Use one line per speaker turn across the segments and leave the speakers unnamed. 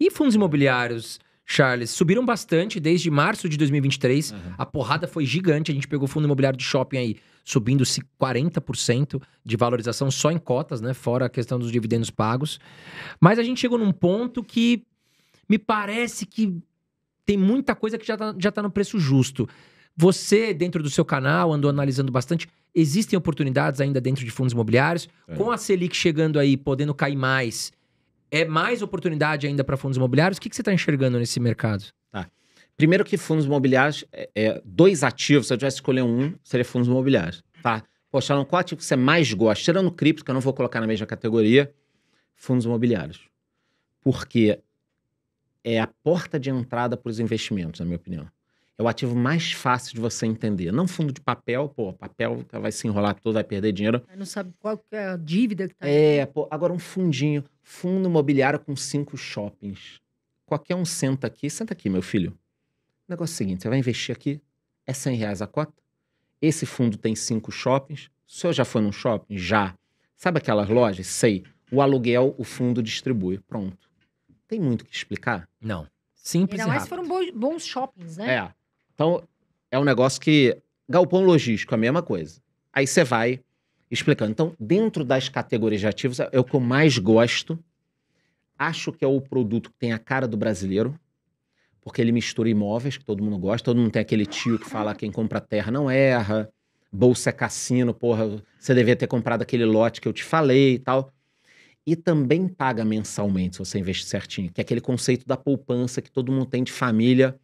E fundos imobiliários, Charles, subiram bastante desde março de 2023. Uhum. A porrada foi gigante. A gente pegou fundo imobiliário de shopping aí, subindo-se 40% de valorização só em cotas, né? Fora a questão dos dividendos pagos. Mas a gente chegou num ponto que me parece que tem muita coisa que já está já tá no preço justo. Você, dentro do seu canal, andou analisando bastante. Existem oportunidades ainda dentro de fundos imobiliários. É. Com a Selic chegando aí, podendo cair mais é mais oportunidade ainda para fundos imobiliários? O que, que você está enxergando nesse mercado?
Tá. Primeiro que fundos imobiliários, é, é, dois ativos, se eu tivesse escolher um, seria fundos imobiliários, tá? Poxa, não, qual ativo que você mais gosta? Tirando cripto, que eu não vou colocar na mesma categoria, fundos imobiliários. Porque é a porta de entrada para os investimentos, na minha opinião. É o ativo mais fácil de você entender. Não fundo de papel, pô, papel vai se enrolar todo, vai perder dinheiro. Não sabe qual é a dívida que tá. É, pô, agora um fundinho. Fundo imobiliário com cinco shoppings. Qualquer um senta aqui, senta aqui, meu filho. O negócio é o seguinte: você vai investir aqui, é 100 reais a cota. Esse fundo tem cinco shoppings. O senhor já foi num shopping? Já. Sabe aquelas lojas? Sei. O aluguel, o fundo distribui. Pronto. Tem muito que explicar? Não. Simples Ainda e mais foram
bons shoppings, né? É.
Então, é um negócio que. Galpão logístico, é a mesma coisa. Aí você vai, explicando. Então, dentro das categorias de ativos, é o que eu mais gosto. Acho que é o produto que tem a cara do brasileiro, porque ele mistura imóveis, que todo mundo gosta. Todo mundo tem aquele tio que fala quem compra terra não erra, bolsa é cassino, porra, você devia ter comprado aquele lote que eu te falei e tal. E também paga mensalmente, se você investir certinho, que é aquele conceito da poupança que todo mundo tem de família,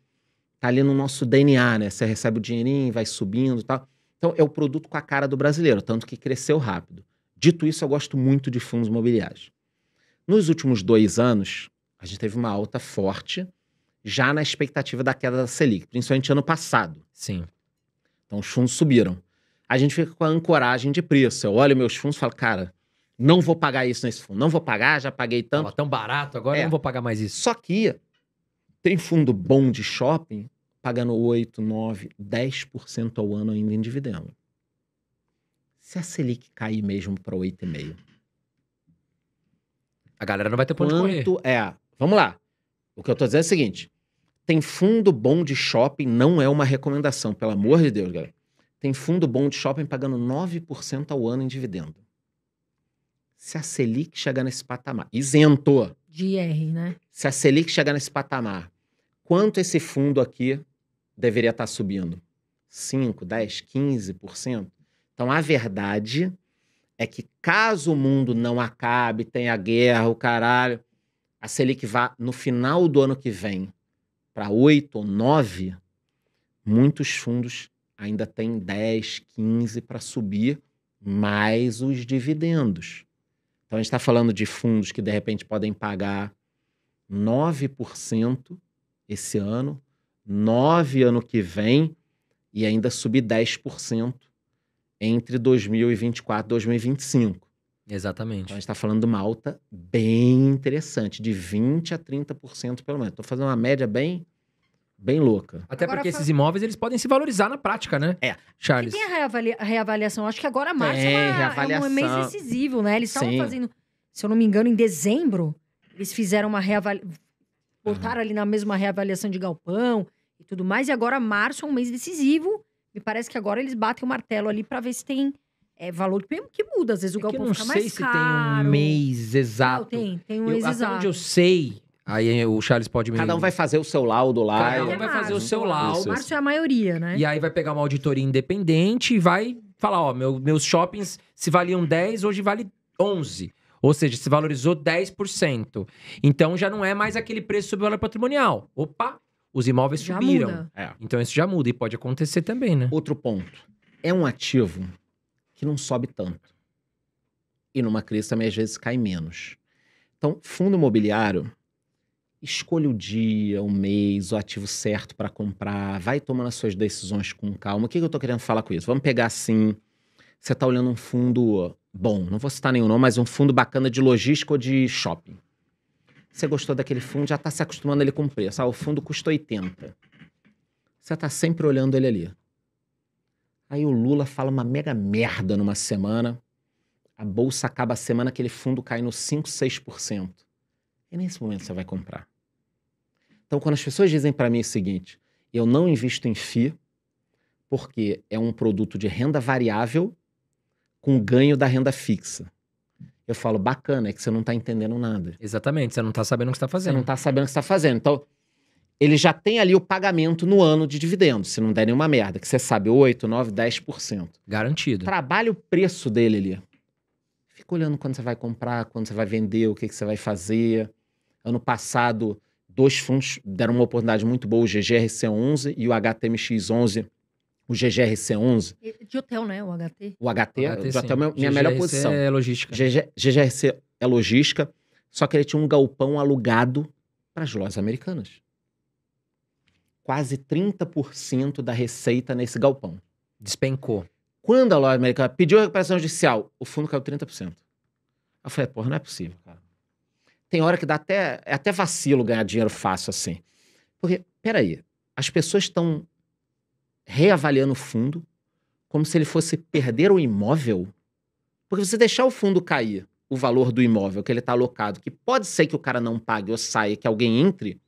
tá ali no nosso DNA, né? Você recebe o dinheirinho, vai subindo e tal. Então, é o produto com a cara do brasileiro, tanto que cresceu rápido. Dito isso, eu gosto muito de fundos imobiliários. Nos últimos dois anos, a gente teve uma alta forte, já na expectativa da queda da Selic, principalmente ano passado. Sim. Então, os fundos subiram. A gente fica com a ancoragem de preço. Eu olho meus fundos e falo, cara, não vou pagar isso nesse fundo, não vou pagar, já paguei tanto. Tava tão barato, agora é. não vou pagar mais isso. Só que tem fundo bom de shopping pagando 8, 9, 10% ao ano ainda em dividendo. Se a Selic cair mesmo para 8,5%. A galera não vai ter ponto de correr. É, vamos lá. O que eu estou dizendo é o seguinte: tem fundo bom de shopping, não é uma recomendação, pelo amor de Deus, galera. Tem fundo bom de shopping pagando 9% ao ano em dividendo. Se a Selic chegar nesse patamar, isento.
De R, né?
Se a Selic chegar nesse patamar, quanto esse fundo aqui deveria estar tá subindo 5, 10, 15%. Então a verdade é que caso o mundo não acabe, tenha guerra, o caralho, a Selic vá no final do ano que vem para 8 ou 9, muitos fundos ainda têm 10, 15 para subir, mais os dividendos. Então a gente está falando de fundos que de repente podem pagar 9% esse ano, 9 ano que vem e ainda subir 10% entre 2024 e 2025. Exatamente. Então a gente está falando de uma alta bem interessante, de 20% a 30% pelo menos. Estou fazendo uma média bem bem louca. Até agora porque esses imóveis eles podem se valorizar na prática, né? É. Charles. E tem
a reavalia... reavaliação. Acho que agora março é, uma... é um mês decisivo, né? Eles estavam fazendo, se eu não me engano, em dezembro, eles fizeram uma reavaliação botaram ali na mesma reavaliação de galpão e tudo mais. E agora março é um mês decisivo. Me parece que agora eles batem o martelo ali para ver se tem é, valor que, que muda. Às vezes o é galpão fica mais caro. Eu não sei se tem um mês exato. Não, tem, tem um mês exato. Até onde eu sei, Aí o Charles pode me. Cada um vai fazer o seu laudo lá. Cada um é vai fazer o seu laudo. março é a maioria, né? E aí vai pegar uma auditoria independente e vai falar: ó, meu, meus shoppings se valiam 10, hoje vale 11. Ou seja, se valorizou 10%. Então já não é mais aquele preço sobre o valor patrimonial. Opa, os imóveis já subiram. É. Então isso já muda e pode acontecer também, né? Outro
ponto. É um ativo que não sobe tanto. E numa crise também às vezes cai menos. Então, fundo imobiliário, escolha o dia, o mês, o ativo certo para comprar, vai tomando as suas decisões com calma. O que, que eu estou querendo falar com isso? Vamos pegar assim você está olhando um fundo bom, não vou citar nenhum nome, mas um fundo bacana de logística ou de shopping. Você gostou daquele fundo, já está se acostumando ele com o preço. Ah, o fundo custa 80. Você está sempre olhando ele ali. Aí o Lula fala uma mega merda numa semana. A bolsa acaba a semana, aquele fundo cai no 5, 6%. E nesse momento você vai comprar. Então, quando as pessoas dizem para mim o seguinte, eu não invisto em FI porque é um produto de renda variável com ganho da renda fixa. Eu falo, bacana, é que você não está entendendo nada. Exatamente, você não está sabendo o que está fazendo. Você não está sabendo o que está fazendo. Então, ele já tem ali o pagamento no ano de dividendos, se não der nenhuma merda, que você sabe 8, 9, 10%. Garantido. Trabalha o preço dele ali. Fica olhando quando você vai comprar, quando você vai vender, o que, que você vai fazer. Ano passado, dois fundos deram uma oportunidade muito boa, o GGRC11 e o HTMX11 o GGRC11.
De hotel, né? O HT. O HT, o HT de hotel minha GGRC melhor posição. é
logística. GG, GGRC é logística, só que ele tinha um galpão alugado para as lojas americanas. Quase 30% da receita nesse galpão. Despencou. Quando a loja americana pediu a recuperação judicial, o fundo caiu 30%. Eu falei, porra, não é possível, cara. Tem hora que dá até, é até vacilo ganhar dinheiro fácil assim. Porque, peraí, as pessoas estão reavaliando o fundo, como se ele fosse perder o imóvel. Porque você deixar o fundo cair, o valor do imóvel que ele está alocado, que pode ser que o cara não pague ou saia, que alguém entre,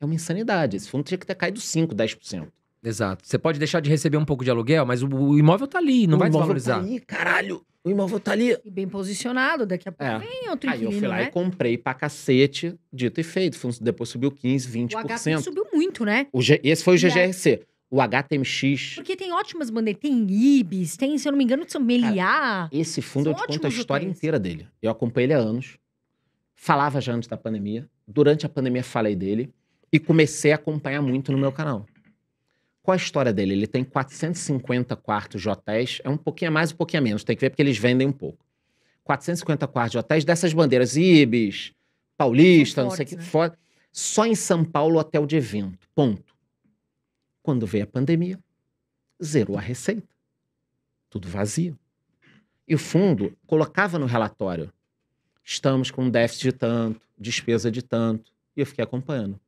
é uma insanidade. Esse fundo tinha que ter caído 5%, 10%. Exato. Você pode deixar de receber um pouco de aluguel, mas o, imóvel tá ali, não o vai desvalorizar. O imóvel tá ali, caralho. O imóvel tá ali. E bem posicionado, daqui a pouco é. vem
outro Aí eu fui lá né? e
comprei pra cacete, dito e feito. Depois subiu 15, 20%. O HP subiu
muito, né? O G... Esse foi o GGRC
o HTMX.
Porque tem ótimas bandeiras. Tem IBIS, tem, se eu não me engano, o Meliá.
Esse fundo São eu te conto a história inteira dele. Eu acompanhei ele há anos. Falava já antes da pandemia. Durante a pandemia falei dele. E comecei a acompanhar muito no meu canal. Qual a história dele? Ele tem 450 quartos de hotéis. É um pouquinho a mais, um pouquinho a menos. Tem que ver porque eles vendem um pouco. 450 quartos de hotéis dessas bandeiras. IBIS, Paulista, não sei o que. Fora. Né? Só em São Paulo, hotel de evento. Ponto. Quando veio a pandemia, zerou a receita. Tudo vazio. E o fundo colocava no relatório: estamos com um déficit de tanto, despesa de tanto. E eu fiquei acompanhando.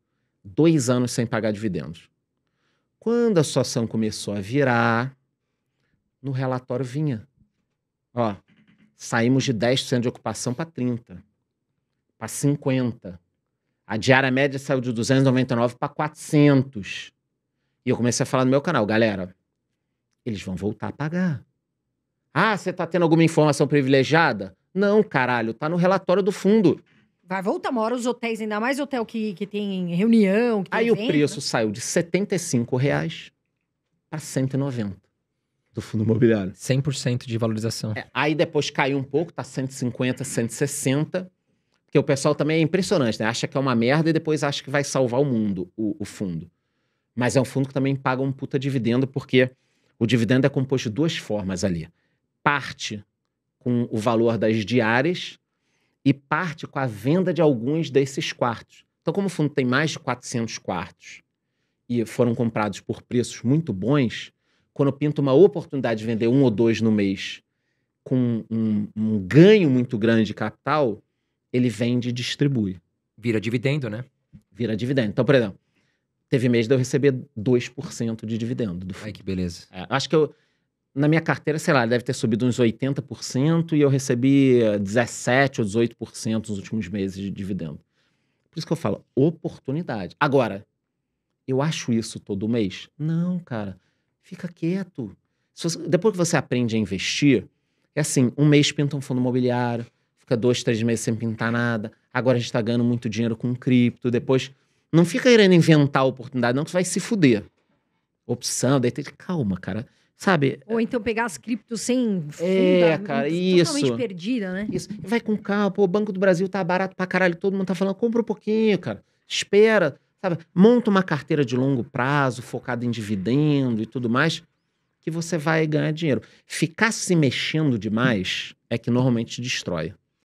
Dois anos sem pagar dividendos. Quando a situação começou a virar, no relatório vinha: ó, saímos de 10% de ocupação para 30%, para 50%. A diária média saiu de 299 para 400. E eu comecei a falar no meu canal, galera, eles vão voltar a pagar. Ah, você tá tendo alguma informação privilegiada? Não, caralho, tá no relatório do fundo.
Vai voltar mora os hotéis, ainda mais hotel que, que tem reunião. Que tem Aí evento. o preço
saiu de 75 reais para 190 do fundo imobiliário. 100% de valorização. É, aí depois caiu um pouco, tá 150, 160. Porque o pessoal também é impressionante, né? Acha que é uma merda e depois acha que vai salvar o mundo, o, o fundo. Mas é um fundo que também paga um puta dividendo, porque o dividendo é composto de duas formas ali. Parte com o valor das diárias e parte com a venda de alguns desses quartos. Então, como o fundo tem mais de 400 quartos e foram comprados por preços muito bons, quando pinta uma oportunidade de vender um ou dois no mês com um, um ganho muito grande de capital, ele vende e distribui. Vira dividendo, né? Vira dividendo. Então, por exemplo, Teve mês de eu receber 2% de dividendo do fundo. Ai, que beleza. É, acho que eu, na minha carteira, sei lá, deve ter subido uns 80% e eu recebi 17% ou 18% nos últimos meses de dividendo. Por isso que eu falo, oportunidade. Agora, eu acho isso todo mês? Não, cara. Fica quieto. Você, depois que você aprende a investir, é assim, um mês pinta um fundo imobiliário, fica dois, três meses sem pintar nada. Agora a gente está ganhando muito dinheiro com cripto, depois não fica querendo inventar a oportunidade, não, que você vai se fuder. Opção, daí tem calma, cara. Sabe?
Ou é- então pegar as criptos sem é, funda, É, cara, né, isso. Totalmente perdida, né? Isso.
Vai com calma, pô, o Banco do Brasil tá barato pra caralho, todo mundo tá falando, compra um pouquinho, cara. Espera, sabe? Monta uma carteira de longo prazo, focada em dividendo e tudo mais, que você vai ganhar dinheiro. Ficar se mexendo demais é que normalmente destrói.